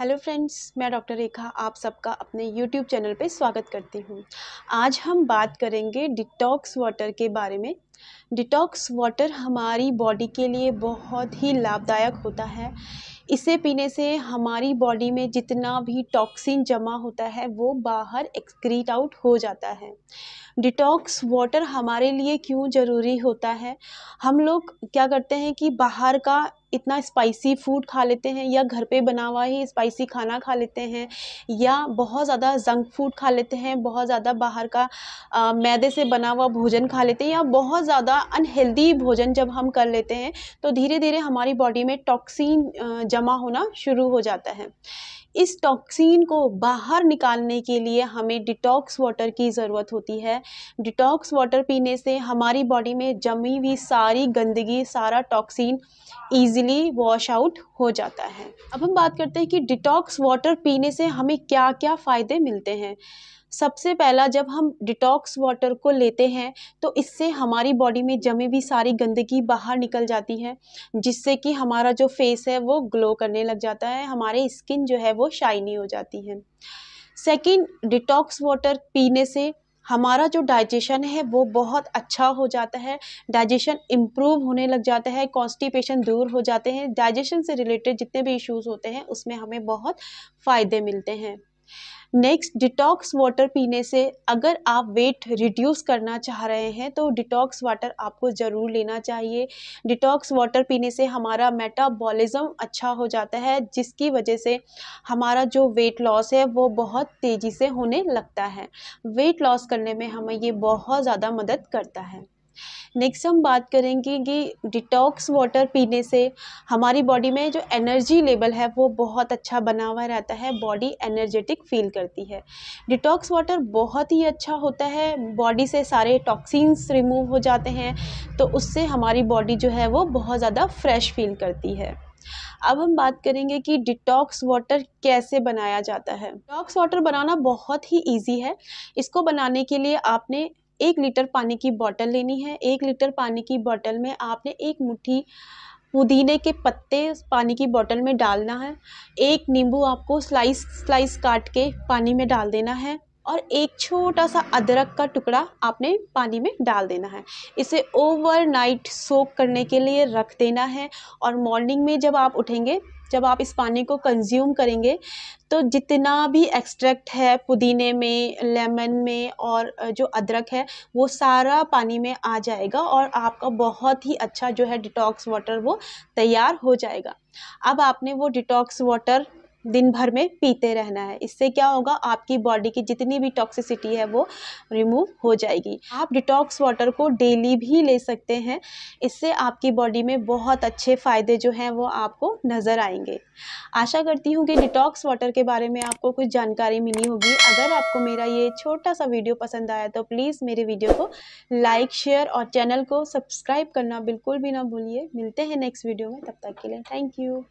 hello friends मैं doctor Rekha आप सबका अपने यूट्यूब चैनल पे स्वागत करती हूँ आज हम बात करेंगे डिटॉक्स वाटर के बारे में डिटॉक्स वाटर हमारी बॉडी के लिए बहुत ही लाभदायक होता है इसे पीने से हमारी बॉडी में जितना भी टॉक्सिन जमा होता है वो बाहर एक्सक्रीट आउट हो जाता है डिटॉक्स वाटर हमारे लिए क्यों ज़रूरी होता है हम लोग क्या करते हैं कि बाहर का इतना स्पाइसी फूड खा लेते हैं या घर पे बना हुआ ही स्पाइसी खाना खा लेते हैं या बहुत ज़्यादा जंक फूड खा लेते हैं बहुत ज़्यादा बाहर का आ, मैदे से बना हुआ भोजन खा लेते हैं या बहुत ज़्यादा अनहेल्दी भोजन जब हम कर लेते हैं तो धीरे धीरे हमारी बॉडी में टॉक्सिन जमा होना शुरू हो जाता है इस टॉक्सिन को बाहर निकालने के लिए हमें डिटॉक्स वाटर की ज़रूरत होती है डिटॉक्स वाटर पीने से हमारी बॉडी में जमी हुई सारी गंदगी सारा टॉक्सिन ईजिली वॉश आउट हो जाता है अब हम बात करते हैं कि डिटॉक्स वाटर पीने से हमें क्या क्या फ़ायदे मिलते हैं सबसे पहला जब हम डिटॉक्स वाटर को लेते हैं तो इससे हमारी बॉडी में जमी हुई सारी गंदगी बाहर निकल जाती है जिससे कि हमारा जो फेस है वो ग्लो करने लग जाता है हमारे स्किन जो है वो शाइनी हो जाती है सेकंड डिटॉक्स वाटर पीने से हमारा जो डाइजेशन है वो बहुत अच्छा हो जाता है डाइजेशन इम्प्रूव होने लग जाता है कॉन्स्टिपेशन दूर हो जाते हैं डाइजेशन से रिलेटेड जितने भी इश्यूज़ होते हैं उसमें हमें बहुत फ़ायदे मिलते हैं नेक्स्ट डिटॉक्स वाटर पीने से अगर आप वेट रिड्यूस करना चाह रहे हैं तो डिटॉक्स वाटर आपको ज़रूर लेना चाहिए डिटॉक्स वाटर पीने से हमारा मेटाबॉलिज़्म अच्छा हो जाता है जिसकी वजह से हमारा जो वेट लॉस है वो बहुत तेज़ी से होने लगता है वेट लॉस करने में हमें ये बहुत ज़्यादा मदद करता है नेक्स्ट हम बात करेंगे कि डिटॉक्स वाटर पीने से हमारी बॉडी में जो एनर्जी लेवल है वो बहुत अच्छा बना हुआ रहता है बॉडी एनर्जेटिक फील करती है डिटॉक्स वाटर बहुत ही अच्छा होता है बॉडी से सारे टॉक्सिन्स रिमूव हो जाते हैं तो उससे हमारी बॉडी जो है वो बहुत ज़्यादा फ्रेश फील करती है अब हम बात करेंगे कि डिटॉक्स वाटर कैसे बनाया जाता है डिटॉक्स वाटर बनाना बहुत ही इजी है इसको बनाने के लिए आपने एक लीटर पानी की बॉटल लेनी है एक लीटर पानी की बॉटल में आपने एक मुट्ठी पुदीने के पत्ते पानी की बॉटल में डालना है एक नींबू आपको स्लाइस स्लाइस काट के पानी में डाल देना है और एक छोटा सा अदरक का टुकड़ा आपने पानी में डाल देना है इसे ओवरनाइट सोक करने के लिए रख देना है और मॉर्निंग में जब आप उठेंगे जब आप इस पानी को कंज्यूम करेंगे तो जितना भी एक्सट्रैक्ट है पुदीने में लेमन में और जो अदरक है वो सारा पानी में आ जाएगा और आपका बहुत ही अच्छा जो है डिटॉक्स वाटर वो तैयार हो जाएगा अब आपने वो डिटॉक्स वाटर दिन भर में पीते रहना है इससे क्या होगा आपकी बॉडी की जितनी भी टॉक्सिसिटी है वो रिमूव हो जाएगी आप डिटॉक्स वाटर को डेली भी ले सकते हैं इससे आपकी बॉडी में बहुत अच्छे फ़ायदे जो हैं वो आपको नज़र आएंगे आशा करती हूँ कि डिटॉक्स वाटर के बारे में आपको कुछ जानकारी मिली होगी अगर आपको मेरा ये छोटा सा वीडियो पसंद आया तो प्लीज़ मेरे वीडियो को लाइक शेयर और चैनल को सब्सक्राइब करना बिल्कुल भी ना भूलिए मिलते हैं नेक्स्ट वीडियो में तब तक के लिए थैंक यू